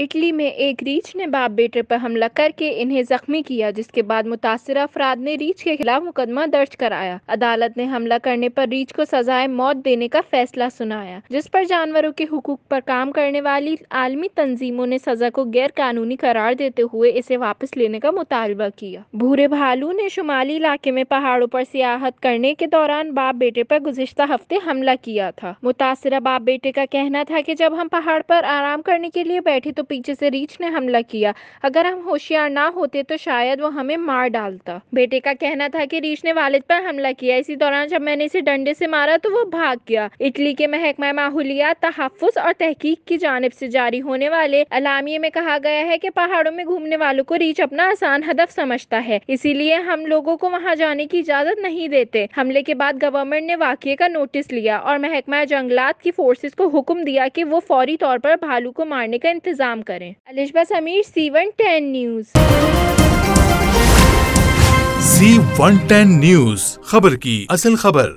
Italy में एक रीछ ने बाप बेटे पर हमला करके इन्हें जख्मी किया जिसके बाद मुतासर अफराद ने रीछ के खिलाफ मुकदमा दर्ज कराया अदालत ने हमला करने पर रीछ को सजाए मौत देने का फैसला सुनाया जिस पर जानवरों के हकूक पर काम करने वाली आलमी तंजीमों ने सजा को गैर कानूनी करार देते हुए इसे वापस लेने का मुतालबा किया भूरे भालू ने शुमाली इलाके में पहाड़ों पर सियाहत करने के दौरान बाप बेटे पर गुजशत हफ्ते हमला किया था मुतासर बाप बेटे का कहना था की जब हम पहाड़ पर आराम करने के लिए बैठे तो पीछे से रीच ने हमला किया अगर हम होशियार ना होते तो शायद वो हमें मार डालता बेटे का कहना था कि रीच ने वालिद पर हमला किया इसी दौरान जब मैंने इसे डंडे से मारा तो वो भाग गया इटली के महकमा माहौलिया तहफ़ और तहकीक की जानब से जारी होने वाले अलामिये में कहा गया है की पहाड़ों में घूमने वालों को रीच अपना आसान हदफ समझता है इसीलिए हम लोगो को वहाँ जाने की इजाज़त नहीं देते हमले के बाद गवर्नमेंट ने वाक़े का नोटिस लिया और महकमा जंगलात की फोर्सेस को हुक्म दिया कि वो फौरी तौर पर भालू को मारने का इंतजाम काम करें Alishba Sameer C one ten news C one ten news खबर की असल खबर